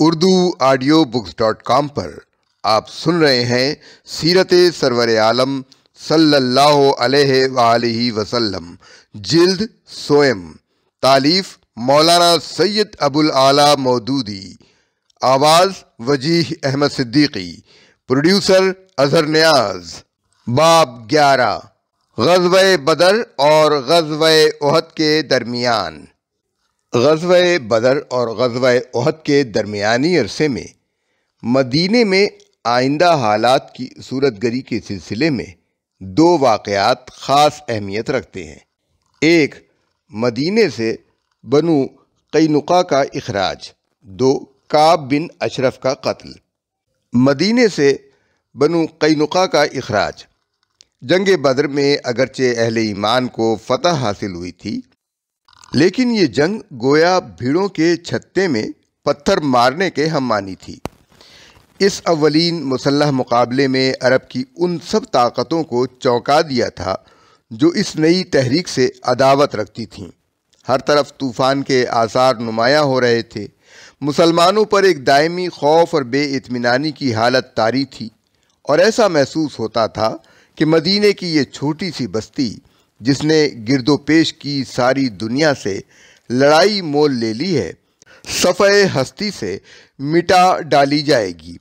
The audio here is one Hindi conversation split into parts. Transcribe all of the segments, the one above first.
Urdu audio books dot com पर आप सुन रहे हैं सीरत सरवर आलम सल्लल्लाहु अलैहि वसल्लम जिल्द सोएम तालीफ मौलाना सैयद अबुल आला मौदूदी आवाज़ वजीह अहमद सिद्दीकी प्रोड्यूसर अजहर न्याज बाब ग्यारह गजब बदर और गजब उहद के दरमियान गजव बदर और गजव अहद के दरमियानी अरसे में मदीने में आइंदा हालात की सूरत गरी के सिलसिले में दो वाक़ात ख़ास अहमियत रखते हैं एक मदीने से बनु कईनुका का अखराज दो काब बिन अशरफ का कत्ल मदीने से बनु कईनुका का अखराज जंग बदर में अगरचे अहल ईमान को फतह हासिल हुई थी लेकिन ये जंग गोया भीड़ों के छत्ते में पत्थर मारने के हम मानी थी इस अवलिन मुसलह मुकाबले में अरब की उन सब ताकतों को चौंका दिया था जो इस नई तहरीक से अदावत रखती थीं हर तरफ तूफ़ान के आसार नुमाया हो रहे थे मुसलमानों पर एक दायमी खौफ और बेतमानी की हालत तारी थी और ऐसा महसूस होता था कि मदीने की ये छोटी सी बस्ती जिसने गिरदोपेश की सारी दुनिया से लड़ाई मोल ले ली है सफ़े हस्ती से मिटा डाली जाएगी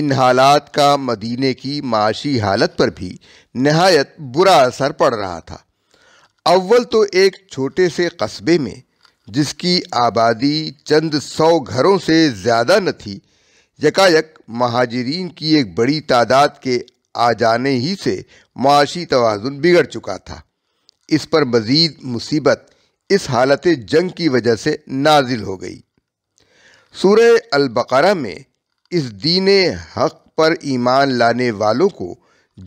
इन हालात का मदीने की माशी हालत पर भी नहायत बुरा असर पड़ रहा था अव्वल तो एक छोटे से कस्बे में जिसकी आबादी चंद सौ घरों से ज़्यादा न थी यकायक महाजरीन की एक बड़ी तादाद के आ जाने ही से माशी तोज़ुन बिगड़ चुका था इस पर मज़ीद मुसीबत इस हालत जंग की वजह से नाजिल हो गई सूर्य अलबकरा में इस दीन हक पर ईमान लाने वालों को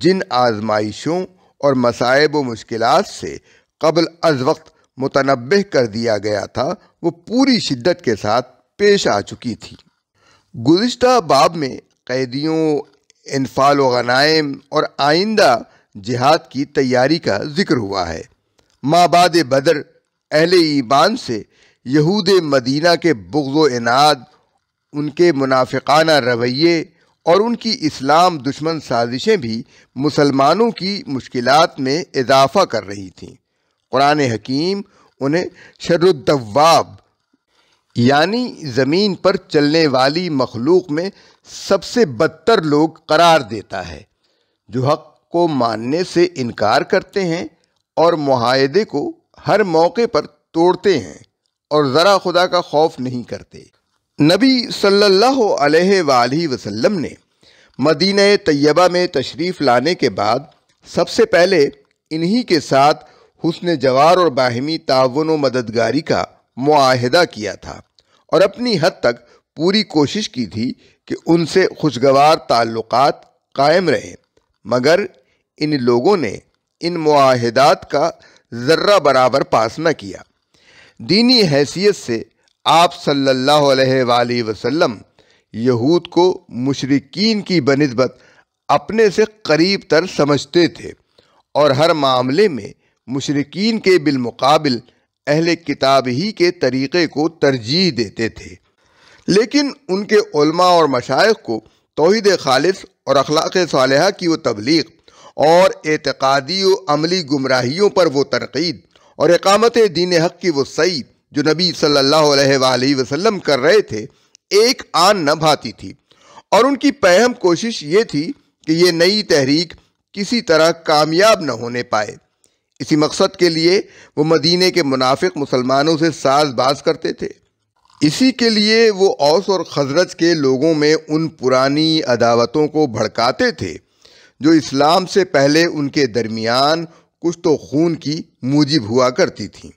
जिन आजमाइशों और मसायब व मुश्किल से कबल अज वक्त मुतनब कर दिया गया था वो पूरी शिद्दत के साथ पेश आ चुकी थी गुज्त बाब में कैदियों इनफाल गनाइम और आइंदा जिहाद की तैयारी का जिक्र हुआ है माबाद बदर अहल ईमान से यहूद मदीना के बुग्ज़ इनाद उनके मुनाफिकाना रवैये और उनकी इस्लाम दुश्मन साजिशें भी मुसलमानों की मुश्किल में इजाफ़ा कर रही थीं कुरान हकीम उन्हें शरुद्दवाब यानी ज़मीन पर चलने वाली मखलूक में सबसे बदतर लोग करार देता है जो हक को मानने से इनकार करते हैं और माहदे को हर मौके पर तोड़ते हैं और ज़रा खुदा का खौफ नहीं करते नबी सल्लल्लाहु अलैहि वसल्लम ने मदीन तैयबा में तशरीफ़ लाने के बाद सबसे पहले इन्हीं के साथ हुसन जवार और बाहमी ताउन व मददगारी का माहदा किया था और अपनी हद तक पूरी कोशिश की थी कि उनसे खुशगवार ताल्लुकात कायम रहें मगर इन लोगों ने इन माहदात का ज़र्रा बराबर पास न किया दीनी हैसियत से आप सल्लल्लाहु अलैहि वसल्लम यहूद को मशरकिन की बनस्बत अपने से करीब तर समझते थे और हर मामले में मशरकिन के बिलमुकाबिल अहल किताब ही के तरीक़े को तरजीह देते थे लेकिन उनके उलमा और मशाइ को तोहद खालिस और अखलाक सालह की वो तबलीग और एतक़ादी अमली गुमराहियों पर वो तनकीद और एकामत दीन हक़ की वो सई जो नबी सल्लल्लाहु अलैहि वसल्लम कर रहे थे एक आन न भाती थी और उनकी पहम कोशिश ये थी कि ये नई तहरीक किसी तरह कामयाब न होने पाए इसी मकसद के लिए वो मदीने के मुनाफिक मुसलमानों से साज बाज करते थे इसी के लिए वो औस और खजरज के लोगों में उन पुरानी अदावतों को भड़काते थे जो इस्लाम से पहले उनके दरमियान कुछ तो खून की मूजिब हुआ करती थी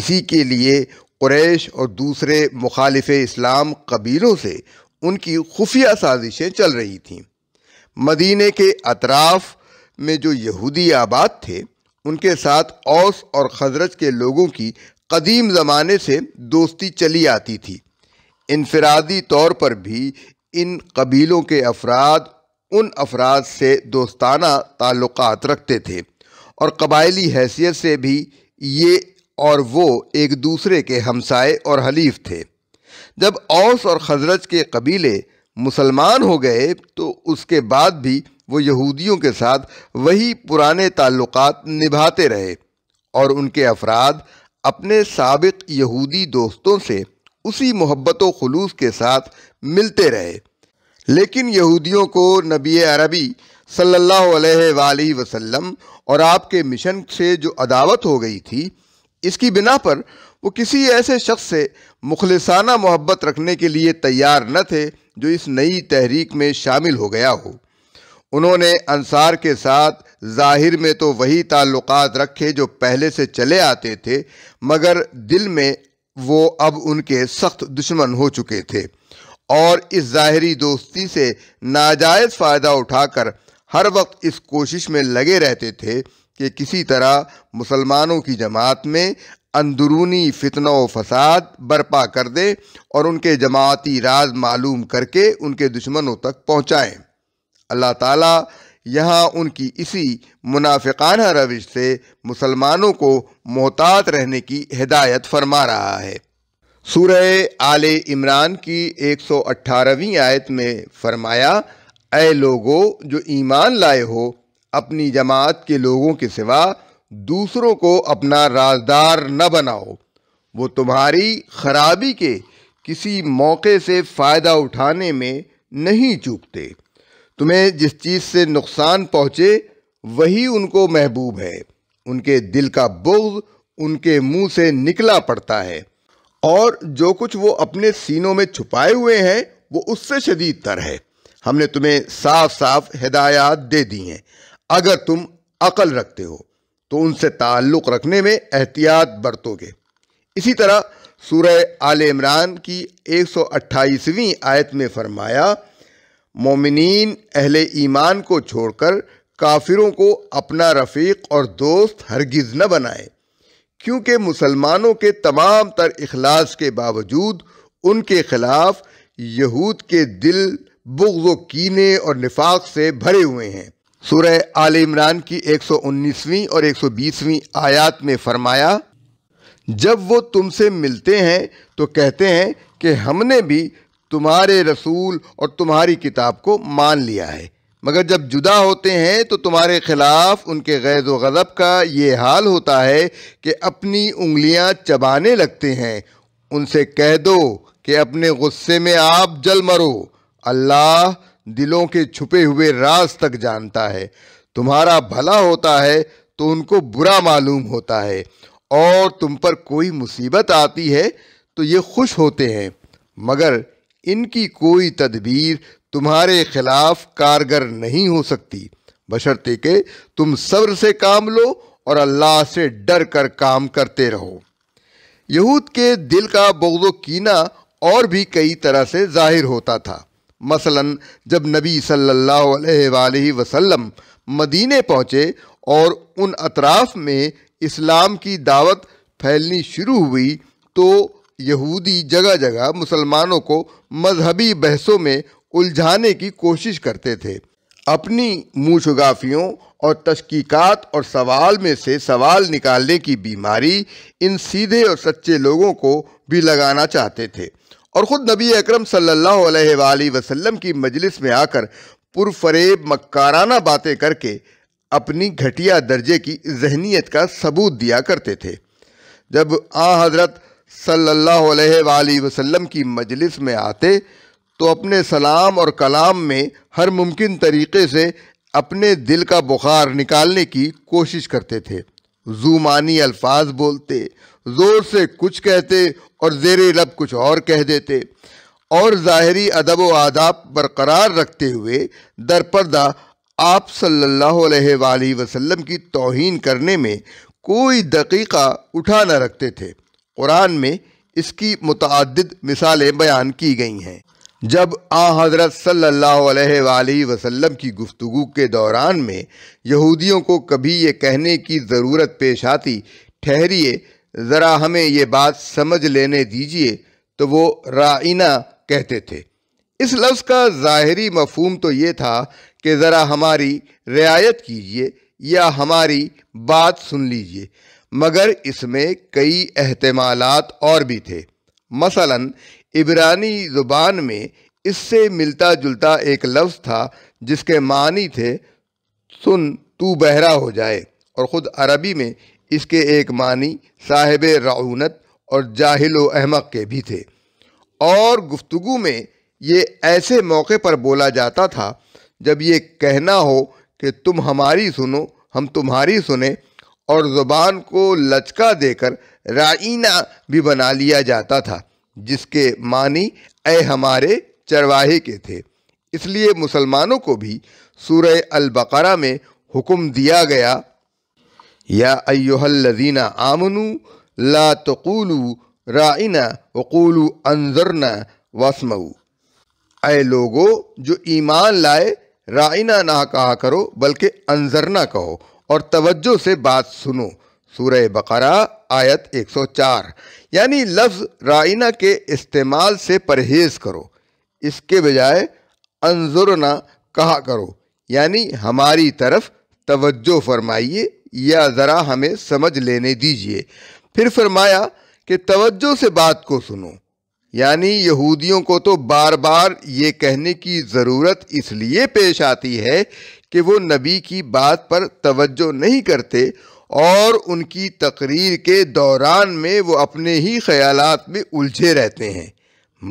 इसी के लिए क्रैश और दूसरे मुखालफ इस्लाम कबीलों से उनकी खुफिया साजिशें चल रही थीं मदीने के अतराफ़ में जो यहूदी आबाद थे उनके साथ औस और खजरत के लोगों की कदीम ज़माने से दोस्ती चली आती थी इनफरादी तौर पर भी इन कबीलों के अफराद उन अफराद से दोस्ताना ताल्लुक़ रखते थे और कबायली हैसियत से भी ये और वो एक दूसरे के हमसाए और हलीफ थे जब औस और खजरज के कबीले मुसलमान हो गए तो उसके बाद भी वो यहूदियों के साथ वही पुराने ताल्लुक़ निभाते रहे और उनके अफराद अपने सबक यहूदी दोस्तों से उसी मोहब्बत खलूस के साथ मिलते रहे लेकिन यहूदियों को नबी अरबी सल्ला वसलम वसल्लम और आपके मिशन से जो अदावत हो गई थी इसकी बिना पर वो किसी ऐसे शख्स से मुखलसाना मोहब्बत रखने के लिए तैयार न थे जो इस नई तहरीक में शामिल हो गया हो उन्होंने अंसार के साथ जाहिर में तो वही ताल्लुक रखे जो पहले से चले आते थे मगर दिल में वो अब उनके सख्त दुश्मन हो चुके थे और इस ज़ाहरी दोस्ती से नाजायज़ फ़ायदा उठाकर हर वक्त इस कोशिश में लगे रहते थे कि किसी तरह मुसलमानों की जमात में अंदरूनी फितनों व फसाद बर्पा कर दे और उनके जमाती राज मालूम करके उनके दुश्मनों तक पहुँचाएँ अल्लाह ताला यहाँ उनकी इसी मुनाफिकाना रविश से मुसलमानों को मोहतात रहने की हिदायत फरमा रहा है सूरह आल इमरान की 118वीं आयत में फरमाया ए लोगो जो ईमान लाए हो अपनी जमात के लोगों के सिवा दूसरों को अपना राजदार न बनाओ वो तुम्हारी खराबी के किसी मौके से फ़ायदा उठाने में नहीं चूकते तुम्हें जिस चीज़ से नुकसान पहुँचे वही उनको महबूब है उनके दिल का बोझ उनके मुंह से निकला पड़ता है और जो कुछ वो अपने सीनों में छुपाए हुए हैं वो उससे शदीद तर है हमने तुम्हें साफ साफ हिदायत दे दी हैं अगर तुम अकल रखते हो तो उनसे ताल्लुक़ रखने में एहतियात बरतोगे इसी तरह सूरह आल इमरान की एक अट्ठाईसवीं आयत में फरमाया मोमिन अहले ईमान को छोड़कर काफिरों को अपना रफ़ीक और दोस्त हरगिज़ न बनाए क्योंकि मुसलमानों के तमाम तर अखलास के बावजूद उनके ख़िलाफ़ यहूद के दिल बुग्जो कीने और निफाक से भरे हुए हैं सूरह आल इमरान की 119वीं और 120वीं आयात में फरमाया जब वो तुमसे मिलते हैं तो कहते हैं कि हमने भी तुम्हारे रसूल और तुम्हारी किताब को मान लिया है मगर जब जुदा होते हैं तो तुम्हारे खिलाफ उनके गैज़ व गज़ब का ये हाल होता है कि अपनी उंगलियां चबाने लगते हैं उनसे कह दो कि अपने गुस्से में आप जल मरो अल्लाह दिलों के छुपे हुए राज तक जानता है तुम्हारा भला होता है तो उनको बुरा मालूम होता है और तुम पर कोई मुसीबत आती है तो ये खुश होते हैं मगर इनकी कोई तदबीर तुम्हारे खिलाफ कारगर नहीं हो सकती बशर्ते के तुम सब्र से काम लो और अल्लाह से डर कर काम करते रहो यहूद के दिल का बगदो कीना और भी कई तरह से जाहिर होता था मसलन जब नबी सल्लल्लाहु अलैहि वसल्लम मदीने पहुँचे और उन अतराफ़ में इस्लाम की दावत फैलनी शुरू हुई तो यहूदी जगह जगह मुसलमानों को मजहबी बहसों में उलझाने की कोशिश करते थे अपनी मूशगाफियों और तशकीकात और सवाल में से सवाल निकालने की बीमारी इन सीधे और सच्चे लोगों को भी लगाना चाहते थे और ख़ुद नबी अकरम सल्लल्लाहु अलैहि वसल्लम की मजलिस में आकर पुरफरेब मक्काराना बातें करके अपनी घटिया दर्जे की जहनीत का सबूत दिया करते थे जब आ हज़रत सल्लल्लाहु अलैहि वसल्लम की मजलिस में आते तो अपने सलाम और कलाम में हर मुमकिन तरीके से अपने दिल का बुखार निकालने की कोशिश करते थे जूमानी अल्फाज बोलते ज़ोर से कुछ कहते और जेर लब कुछ और कह देते और ज़ाहरी अदब व आदाब बरकरार रखते हुए दरपर्दा आप सल्लल्लाहु अलैहि वसल्लम की तोहन करने में कोई दकीका उठा न रखते थे कुरान में इसकी मुतद मिसालें बयान की गई हैं जब आ हज़रत सल्ला अलैहि की गुफ्तु के दौरान में यहूदियों को कभी ये कहने की ज़रूरत पेश आती ठहरिए ज़रा हमें ये बात समझ लेने दीजिए तो वो राइना कहते थे इस लफ्ज़ का ज़ाहरी मफहम तो ये था कि ज़रा हमारी रियायत कीजिए या हमारी बात सुन लीजिए मगर इसमें कई अहतमालत और भी थे मसलन इबरानी ज़ुबान में इससे मिलता जुलता एक लफ्ज़ था जिसके मानी थे सुन तू बहरा हो जाए और ख़ुद अरबी में इसके एक मानी साहिब राउनत और जाहिल अहमक के भी थे और गुफ्तु में ये ऐसे मौके पर बोला जाता था जब ये कहना हो कि तुम हमारी सुनो हम तुम्हारी सुने और ज़ुबान को लचका देकर राइना भी बना लिया जाता था जिसके मानी ए हमारे चरवाहे के थे इसलिए मुसलमानों को भी सूर्य अलबकरा में हुक्म दिया गया या अयोहल्लजीना आमनु ला तकूलू राइना वकूलू अनजरना वसमऊ ऐ लोगो जो ईमान लाए राइना ना कहा करो बल्कि अनजरना कहो और तवज्जो से बात सुनो सूर बकरा आयत 104 यानी लफ्ज़ राइना के इस्तेमाल से परहेज़ करो इसके बजाय अनजुरना कहा करो यानी हमारी तरफ तवज्जो फरमाइए या ज़रा हमें समझ लेने दीजिए फिर फरमाया कि तवज्जो से बात को सुनो यानी यहूदियों को तो बार बार ये कहने की ज़रूरत इसलिए पेश आती है कि वो नबी की बात पर तवज्जो नहीं करते और उनकी तकरीर के दौरान में वो अपने ही ख्यालात में उलझे रहते हैं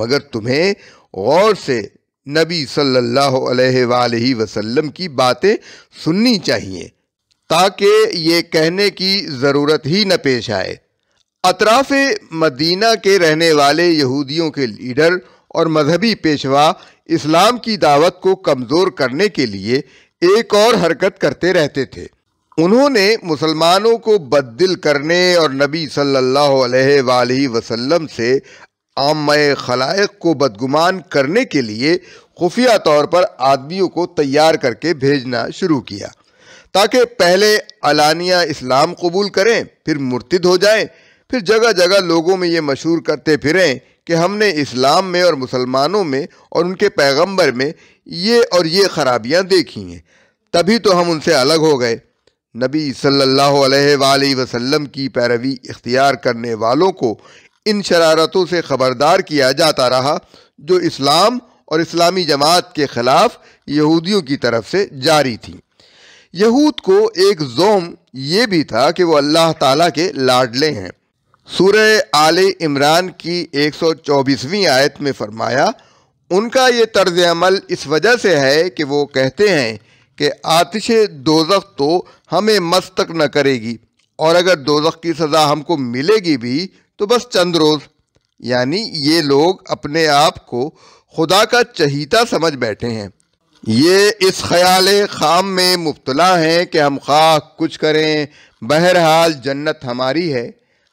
मगर तुम्हें गौर से नबी सल्लल्लाहु अलैहि वसल्लम की बातें सुननी चाहिए ताकि ये कहने की ज़रूरत ही न पेश आए अतराफ मदीना के रहने वाले यहूदियों के लीडर और मजहबी पेशवा इस्लाम की दावत को कमज़ोर करने के लिए एक और हरकत करते रहते थे उन्होंने मुसलमानों को बददिल करने और नबी सल्लल्लाहु अलैहि वसल्लम से आम खलाइक को बदगुमान करने के लिए खुफिया तौर पर आदमियों को तैयार करके भेजना शुरू किया ताकि पहले अलानिया इस्लाम कबूल करें फिर मुर्तिद हो जाएं फिर जगह जगह लोगों में ये मशहूर करते फिरें कि हमने इस्लाम में और मुसलमानों में और उनके पैगंबर में ये और ये खराबियां देखी हैं तभी तो हम उनसे अलग हो गए नबी सल्लल्लाहु अलैहि वसल्लम की पैरवी इख्तियार करने वालों को इन शरारतों से ख़बरदार किया जाता रहा जो इस्लाम और इस्लामी जमात के ख़िलाफ़ यहूदियों की तरफ से जारी थी यहूद को एक जोम ये भी था कि वो अल्लाह ताला के लाडले हैं सूर्य आल इमरान की चौबीसवीं आयत में फरमाया उनका ये तर्ज अमल इस वजह से है कि वो कहते हैं कि आतिश दोजख तो हमें मस्तक न करेगी और अगर दोजख की सज़ा हमको मिलेगी भी तो बस चंद रोज़ यानी ये लोग अपने आप को खुदा का चहीता समझ बैठे हैं ये इस ख्याल खाम में मुबतला हैं कि हम खा कुछ करें बहरहाल जन्नत हमारी है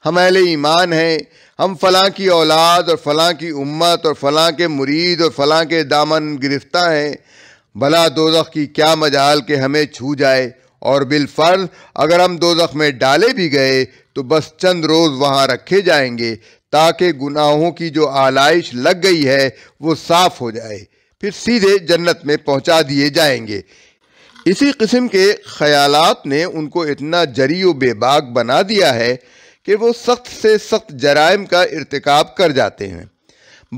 हम अहल ईमान हैं हम फ़लाँ की औलाद और फ़लाँ की उम्मत और फ़लाँ के मुरीद और फ़लाँ के दामन गिरफ़्तार हैं भला दोजख की क्या मजाल के हमें छू जाए और बिलफ़र्ज अगर हम दोजख में डाले भी गए तो बस चंद रोज़ वहाँ रखे जाएंगे ताकि गुनाहों की जो आलाइश लग गई है वो साफ़ हो जाए फिर सीधे जन्नत में पहुँचा दिए जाएंगे इसी किस्म के ख्यालात ने उनको इतना जरी व बेबाक बना दिया है कि वो सख्त से सख्त जराइम का इरतकब कर जाते हैं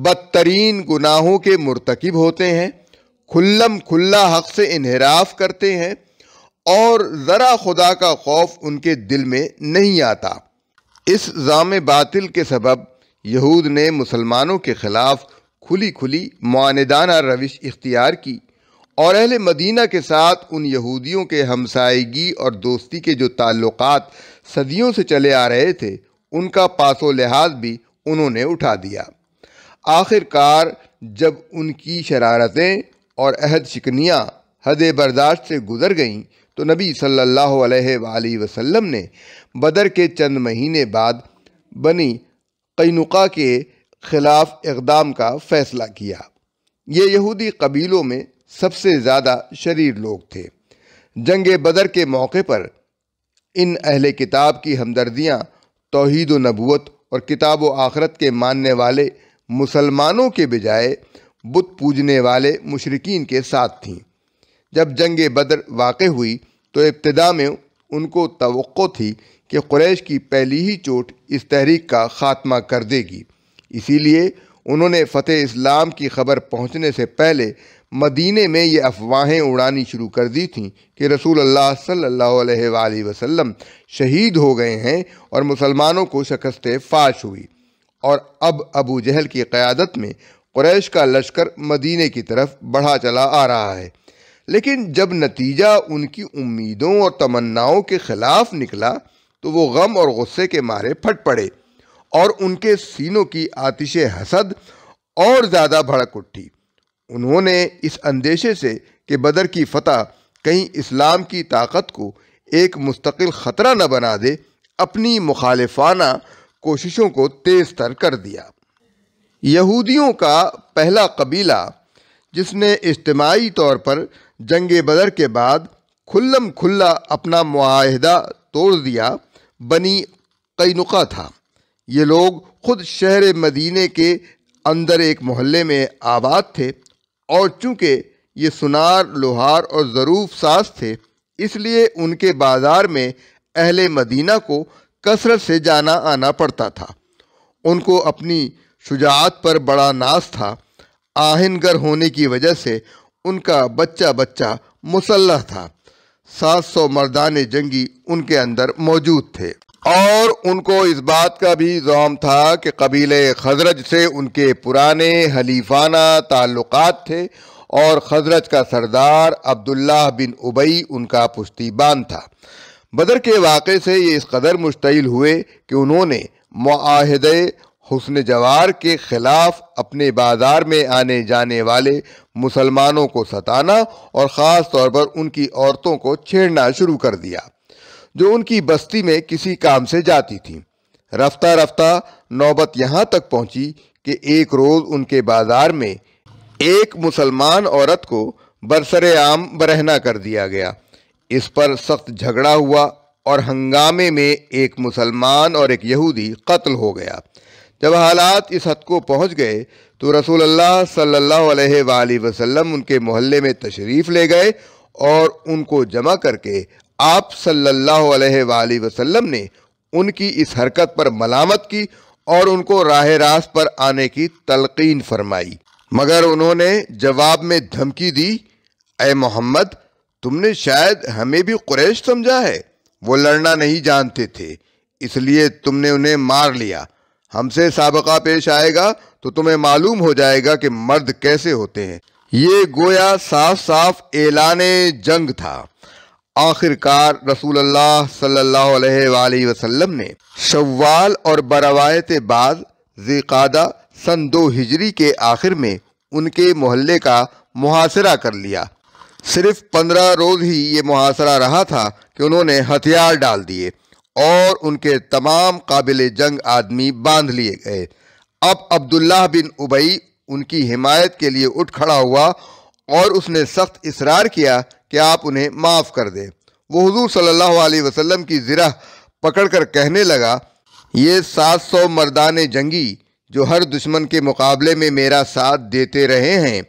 बदतरीन गुनाहों के मरतकब होते हैं खुल्लम खुल्ला हक से इनहराफ करते हैं और ज़रा खुदा का खौफ उनके दिल में नहीं आता इस जाम बातिल के सबब यहूद ने मुसलमानों के ख़िलाफ़ खुली खुली मानदाना रविश इख्तियार की और अहल मदीना के साथ उन यहूदियों के हमसायगी और दोस्ती के जो ताल्लुकात सदियों से चले आ रहे थे उनका पासो लिहाज भी उन्होंने उठा दिया आखिरकार जब उनकी शरारतें और अहद शिकनियाँ हद बर्दाश्त से गुजर गईं तो नबी सल्लल्लाहु अलैहि वसल्लम ने बदर के चंद महीने बाद बनी कैनुका के ख़िलाफ़ इकदाम का फ़ैसला किया ये यहूदी कबीलों में सबसे ज़्यादा शरीर लोग थे जंग बदर के मौके पर इन अहल किताब की हमदर्दियाँ तोहद नबूत और किताब व आखरत के मानने वाले मुसलमानों के बजाय बुत पूजने वाले मुशरकिन के साथ थीं जब जंग बदर वाक़ हुई तो इब्तदा में उनको तो थी कि क्रैश की पहली ही चोट इस तहरीक का ख़ात्मा कर देगी इसीलिए उन्होंने फ़तेह इस्लाम की खबर पहुँचने से पहले मदीने में ये अफवाहें उड़ानी शुरू कर दी थीं कि रसूल अल्लाह सल्लल्लाहु अलैहि वसल्लम शहीद हो गए हैं और मुसलमानों को शिकस्त फाश हुई और अब अबू जहल की क़्यादत में क्रैश का लश्कर मदीने की तरफ बढ़ा चला आ रहा है लेकिन जब नतीजा उनकी उम्मीदों और तमन्नाओं के ख़िलाफ़ निकला तो वो गम और गुस्से के मारे फट पड़े और उनके सीनों की आतिश हसद और ज़्यादा भड़क उठी उन्होंने इस अंदेशे से कि बदर की फतह कहीं इस्लाम की ताकत को एक मुस्तकिल ख़तरा न बना दे अपनी मुखालफाना कोशिशों को तेज़ तर कर दिया यहूदियों का पहला कबीला जिसने इज्तमाही तौर पर जंग बदर के बाद खुल्लम खुल्ला अपना माहदा तोड़ दिया बनी कईनुका था ये लोग खुद शहर मदीने के अंदर एक मोहल्ले में आबाद थे और चूँकि ये सुनार लोहार और ज़रूफ सास थे इसलिए उनके बाज़ार में अहले मदीना को कसरत से जाना आना पड़ता था उनको अपनी शुजात पर बड़ा नाज था आहनगर होने की वजह से उनका बच्चा बच्चा मुसल्ह था सात सौ मर्दान जंगी उनके अंदर मौजूद थे और उनको इस बात का भी जोम था कि कबीले खजरज से उनके पुराने हलीफाना ताल्लुक़ थे और खजरज का सरदार अब्दुल्ला बिन उबई उनका पुश्तीबान था बदर के वाक़े से ये इस कदर मुश्तिल हुए कि उन्होंने माहदे हुसन जवार के ख़िलाफ़ अपने बाज़ार में आने जाने वाले मुसलमानों को सताना और ख़ास तौर पर उनकी औरतों को छेड़ना शुरू कर दिया जो उनकी बस्ती में किसी काम से जाती थीं रफ्ता रफ्ता नौबत यहाँ तक पहुँची कि एक रोज़ उनके बाजार में एक मुसलमान औरत को बरसर आम बरहना कर दिया गया इस पर सख्त झगड़ा हुआ और हंगामे में एक मुसलमान और एक यहूदी कत्ल हो गया जब हालात इस हद को पहुंच गए तो रसूल अल्लाह सल्लल्लाहु अलैहि वसल्लम उनके मोहल्ले में तशरीफ़ ले गए और उनको जमा करके आप सल्लल्लाहु अलैहि वसल्लम ने उनकी इस हरकत पर मलामत की और उनको राह रास पर आने की तलकीन फरमाई मगर उन्होंने जवाब में धमकी दी अय मोहम्मद तुमने शायद हमें भी कुरैश समझा है वो लड़ना नहीं जानते थे इसलिए तुमने उन्हें मार लिया हमसे सबका पेश आएगा तो तुम्हें मालूम हो जाएगा कि मर्द कैसे होते हैं ये गोया साफ साफ एलान जंग था आखिरकार रसूल सल्लल्लाहु अलैहि वसल्लम ने शव्वाल और बरवायत बाद ज़िकादा सन दो हिजरी के आखिर में उनके मोहल्ले का मुहासरा कर लिया सिर्फ पंद्रह रोज़ ही ये मुहासरा रहा था कि उन्होंने हथियार डाल दिए और उनके तमाम काबिल जंग आदमी बांध लिए गए अब अब्दुल्ला बिन उबई उनकी हिमायत के लिए उठ खड़ा हुआ और उसने सख्त इसरार किया कि आप उन्हें माफ़ कर दें वो हजूर सल्लल्लाहु वसलम की ज़रा पकड़ कर कहने लगा ये सात सौ मर्दान जंगी जो हर दुश्मन के मुकाबले में मेरा साथ देते रहे हैं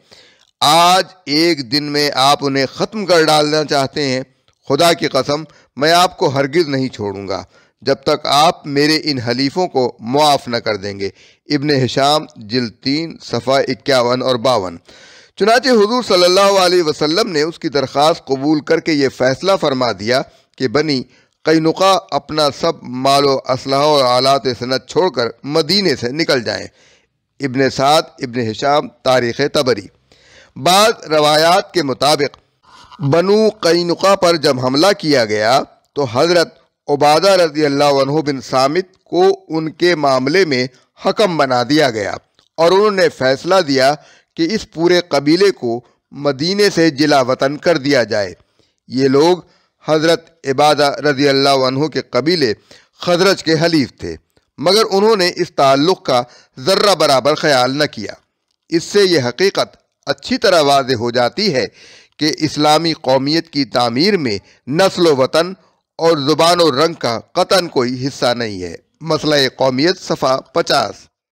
आज एक दिन में आप उन्हें ख़त्म कर डालना चाहते हैं खुदा की कसम मैं आपको हरगिज़ नहीं छोड़ूंगा जब तक आप मेरे इन हलीफ़ों को मुआफ़ न कर देंगे इब्ने हिशाम जिल तीन सफ़ा इक्यावन और बावन चुनाचे हजूर सल्ला वसम ने उसकी दरख्वास कबूल करके ये फ़ैसला फरमा दिया कि बनी नुका अपना सब मालो असलाह और आलात सनत छोड़कर मदीने से निकल जाएँ इबन साद इबन हिशाम तारीख़ तबरी बाद रवायात के मुताबिक बनु नुका पर जब हमला किया गया तो हज़रत उबादा रजी अल्लाह बिन सामित को उनके मामले में हकम बना दिया गया और उन्होंने फ़ैसला दिया कि इस पूरे कबीले को मदीने से जिला वतन कर दिया जाए ये लोग हज़रत इबादा रजी अल्लाह के कबीले खजरज के हलीफ थे मगर उन्होंने इस ताल्लुक़ का ज़र्रा बराबर ख्याल न किया इससे यह हकीकत अच्छी तरह वाज हो जाती है कि इस्लामी कौमियत की तमीर में नस्ल वतन और ज़ुबान और रंग का कतन कोई हिस्सा नहीं है मसला कौमियत सफ़ा पचास